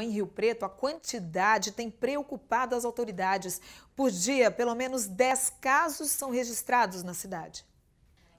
Em Rio Preto, a quantidade tem preocupado as autoridades. Por dia, pelo menos 10 casos são registrados na cidade.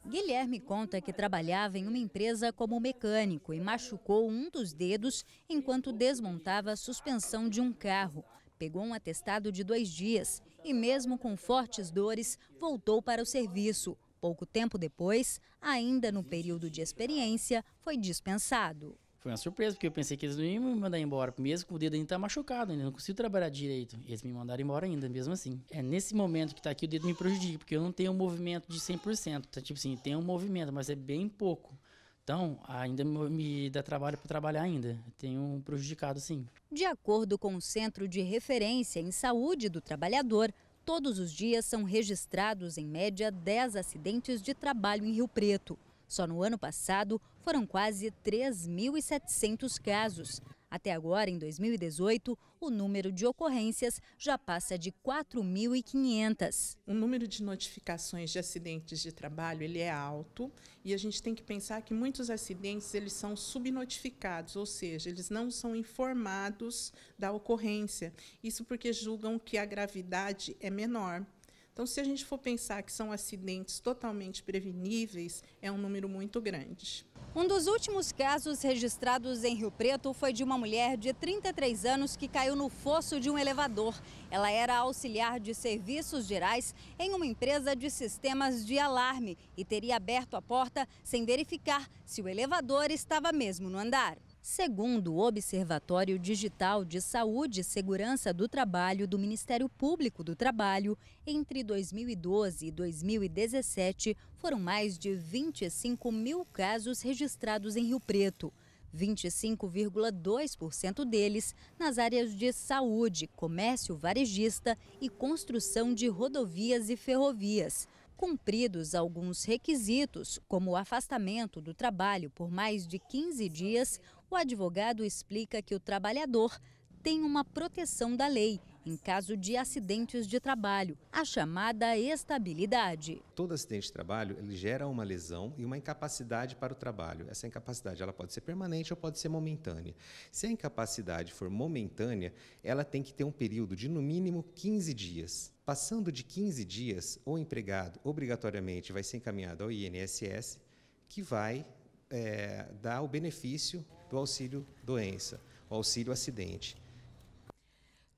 Guilherme conta que trabalhava em uma empresa como mecânico e machucou um dos dedos enquanto desmontava a suspensão de um carro. Pegou um atestado de dois dias e, mesmo com fortes dores, voltou para o serviço. Pouco tempo depois, ainda no período de experiência, foi dispensado. Foi uma surpresa, porque eu pensei que eles não iam me mandar embora, mesmo com o dedo ainda tá machucado, ainda né? não consigo trabalhar direito. Eles me mandaram embora ainda, mesmo assim. É nesse momento que tá aqui o dedo me prejudica, porque eu não tenho um movimento de 100%. Tá, então, tipo assim, tem um movimento, mas é bem pouco. Então, ainda me dá trabalho para trabalhar ainda. Tenho prejudicado, sim. De acordo com o Centro de Referência em Saúde do Trabalhador, todos os dias são registrados, em média, 10 acidentes de trabalho em Rio Preto. Só no ano passado foram quase 3.700 casos. Até agora, em 2018, o número de ocorrências já passa de 4.500. O número de notificações de acidentes de trabalho ele é alto e a gente tem que pensar que muitos acidentes eles são subnotificados, ou seja, eles não são informados da ocorrência. Isso porque julgam que a gravidade é menor. Então, se a gente for pensar que são acidentes totalmente preveníveis, é um número muito grande. Um dos últimos casos registrados em Rio Preto foi de uma mulher de 33 anos que caiu no fosso de um elevador. Ela era auxiliar de serviços gerais em uma empresa de sistemas de alarme e teria aberto a porta sem verificar se o elevador estava mesmo no andar. Segundo o Observatório Digital de Saúde e Segurança do Trabalho do Ministério Público do Trabalho, entre 2012 e 2017 foram mais de 25 mil casos registrados em Rio Preto. 25,2% deles nas áreas de saúde, comércio varejista e construção de rodovias e ferrovias cumpridos alguns requisitos, como o afastamento do trabalho por mais de 15 dias, o advogado explica que o trabalhador tem uma proteção da lei em caso de acidentes de trabalho, a chamada estabilidade. Todo acidente de trabalho ele gera uma lesão e uma incapacidade para o trabalho. Essa incapacidade ela pode ser permanente ou pode ser momentânea. Se a incapacidade for momentânea, ela tem que ter um período de no mínimo 15 dias. Passando de 15 dias, o empregado obrigatoriamente vai ser encaminhado ao INSS, que vai é, dar o benefício do auxílio doença, o auxílio acidente.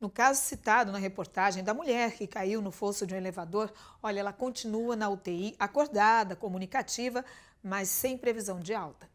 No caso citado na reportagem da mulher que caiu no fosso de um elevador, olha, ela continua na UTI acordada, comunicativa, mas sem previsão de alta.